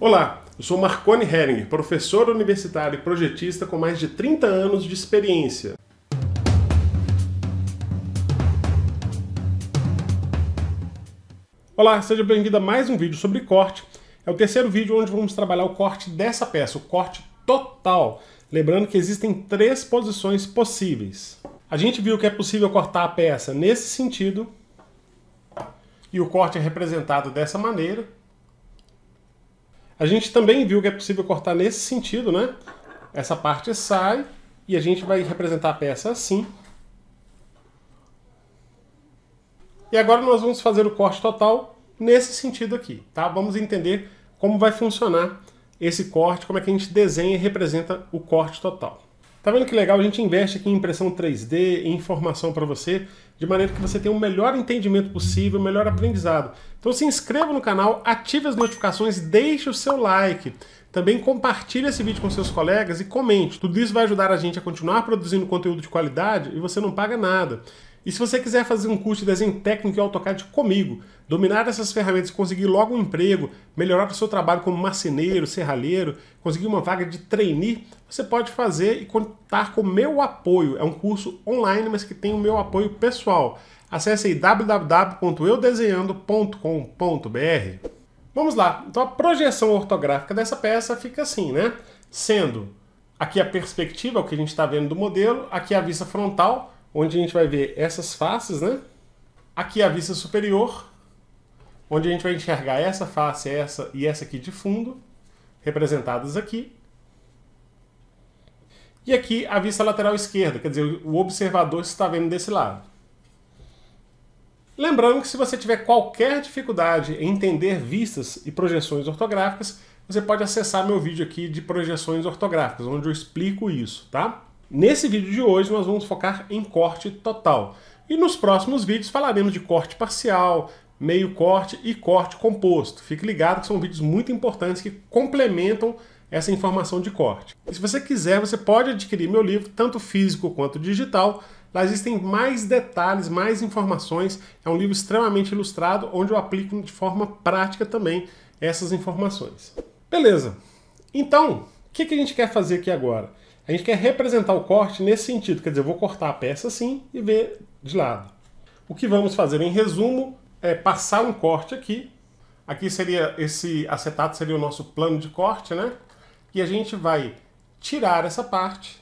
Olá, eu sou Marcone Hering, professor universitário e projetista com mais de 30 anos de experiência. Olá, seja bem-vindo a mais um vídeo sobre corte. É o terceiro vídeo onde vamos trabalhar o corte dessa peça, o corte total. Lembrando que existem três posições possíveis. A gente viu que é possível cortar a peça nesse sentido, e o corte é representado dessa maneira, a gente também viu que é possível cortar nesse sentido, né? Essa parte sai e a gente vai representar a peça assim. E agora nós vamos fazer o corte total nesse sentido aqui, tá? Vamos entender como vai funcionar esse corte, como é que a gente desenha e representa o corte total. Tá vendo que legal? A gente investe aqui em impressão 3D, em informação para você de maneira que você tenha o melhor entendimento possível, o melhor aprendizado. Então se inscreva no canal, ative as notificações, deixe o seu like. Também compartilhe esse vídeo com seus colegas e comente. Tudo isso vai ajudar a gente a continuar produzindo conteúdo de qualidade e você não paga nada. E se você quiser fazer um curso de desenho técnico e AutoCAD comigo, dominar essas ferramentas, conseguir logo um emprego, melhorar o seu trabalho como marceneiro, serralheiro, conseguir uma vaga de trainee, você pode fazer e contar com o meu apoio. É um curso online, mas que tem o meu apoio pessoal. Acesse aí www.eudesenhando.com.br. Vamos lá. Então a projeção ortográfica dessa peça fica assim, né? Sendo aqui a perspectiva, o que a gente está vendo do modelo, aqui a vista frontal, onde a gente vai ver essas faces, né? Aqui a vista superior, onde a gente vai enxergar essa face, essa e essa aqui de fundo, representadas aqui. E aqui a vista lateral esquerda, quer dizer, o observador está vendo desse lado. Lembrando que se você tiver qualquer dificuldade em entender vistas e projeções ortográficas, você pode acessar meu vídeo aqui de projeções ortográficas, onde eu explico isso, tá? Nesse vídeo de hoje nós vamos focar em corte total. E nos próximos vídeos falaremos de corte parcial, meio corte e corte composto. Fique ligado que são vídeos muito importantes que complementam essa informação de corte. E se você quiser, você pode adquirir meu livro, tanto físico quanto digital. Lá existem mais detalhes, mais informações. É um livro extremamente ilustrado, onde eu aplico de forma prática também essas informações. Beleza. Então, o que, que a gente quer fazer aqui agora? A gente quer representar o corte nesse sentido, quer dizer, eu vou cortar a peça assim e ver de lado. O que vamos fazer em resumo é passar um corte aqui. Aqui seria esse acetato seria o nosso plano de corte, né? E a gente vai tirar essa parte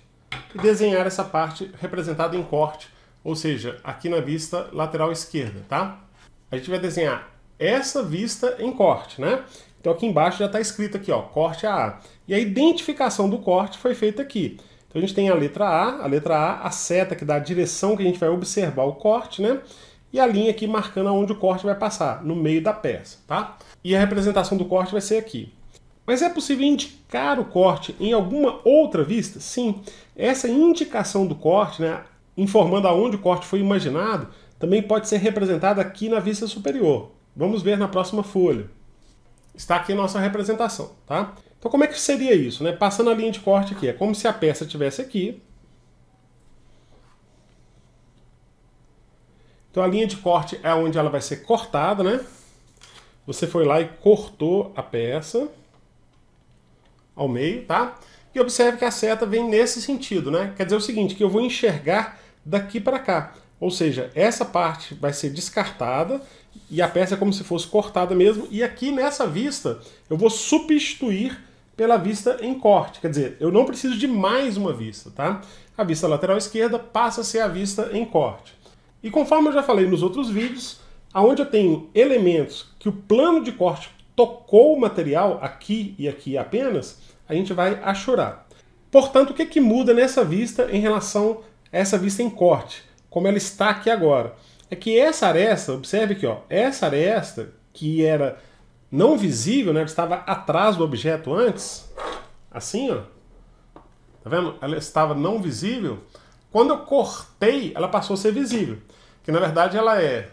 e desenhar essa parte representada em corte, ou seja, aqui na vista lateral esquerda, tá? A gente vai desenhar essa vista em corte, né? Então aqui embaixo já está escrito aqui, ó, corte A. E a identificação do corte foi feita aqui. Então a gente tem a letra A, a letra A, a seta que dá a direção que a gente vai observar o corte, né? E a linha aqui marcando aonde o corte vai passar, no meio da peça, tá? E a representação do corte vai ser aqui. Mas é possível indicar o corte em alguma outra vista? Sim. Essa indicação do corte, né, informando aonde o corte foi imaginado, também pode ser representada aqui na vista superior. Vamos ver na próxima folha está aqui a nossa representação, tá? Então como é que seria isso, né? Passando a linha de corte aqui, é como se a peça estivesse aqui. Então a linha de corte é onde ela vai ser cortada, né? Você foi lá e cortou a peça ao meio, tá? E observe que a seta vem nesse sentido, né? Quer dizer o seguinte, que eu vou enxergar daqui para cá. Ou seja, essa parte vai ser descartada e a peça é como se fosse cortada mesmo. E aqui nessa vista eu vou substituir pela vista em corte, quer dizer, eu não preciso de mais uma vista, tá? A vista lateral esquerda passa a ser a vista em corte. E conforme eu já falei nos outros vídeos, aonde eu tenho elementos que o plano de corte tocou o material aqui e aqui apenas, a gente vai achurar. Portanto, o que, é que muda nessa vista em relação a essa vista em corte, como ela está aqui agora? é que essa aresta, observe aqui, ó, essa aresta que era não visível, né, que estava atrás do objeto antes, assim, ó, tá vendo? Ela estava não visível. Quando eu cortei, ela passou a ser visível, que na verdade ela é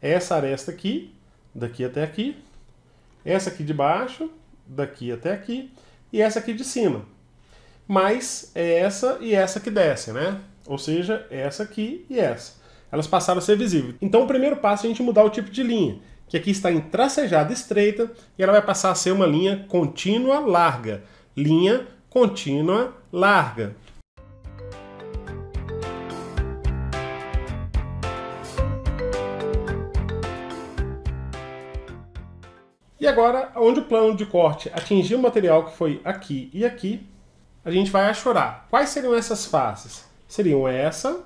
essa aresta aqui, daqui até aqui, essa aqui de baixo, daqui até aqui, e essa aqui de cima. Mas é essa e essa que desce, né? Ou seja, essa aqui e essa elas passaram a ser visíveis. Então o primeiro passo é a gente mudar o tipo de linha, que aqui está em tracejada estreita e ela vai passar a ser uma linha contínua larga. Linha contínua larga. E agora, onde o plano de corte atingiu o material que foi aqui e aqui, a gente vai achorar. Quais seriam essas faces? Seriam essa,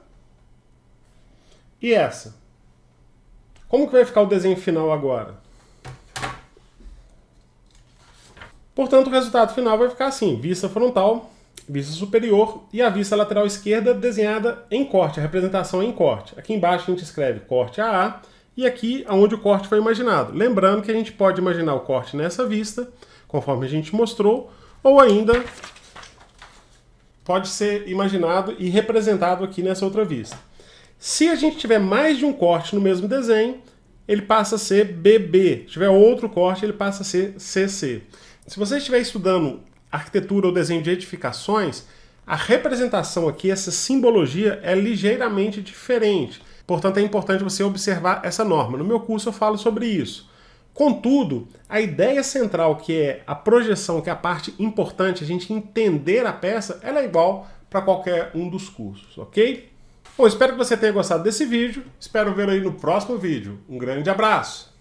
e essa? Como que vai ficar o desenho final agora? Portanto, o resultado final vai ficar assim, vista frontal, vista superior e a vista lateral esquerda desenhada em corte, a representação em corte. Aqui embaixo a gente escreve corte AA e aqui aonde o corte foi imaginado. Lembrando que a gente pode imaginar o corte nessa vista, conforme a gente mostrou, ou ainda pode ser imaginado e representado aqui nessa outra vista. Se a gente tiver mais de um corte no mesmo desenho, ele passa a ser BB. Se tiver outro corte, ele passa a ser CC. Se você estiver estudando arquitetura ou desenho de edificações, a representação aqui, essa simbologia, é ligeiramente diferente. Portanto, é importante você observar essa norma. No meu curso eu falo sobre isso. Contudo, a ideia central, que é a projeção, que é a parte importante, a gente entender a peça, ela é igual para qualquer um dos cursos, ok? Bom, espero que você tenha gostado desse vídeo. Espero vê-lo aí no próximo vídeo. Um grande abraço!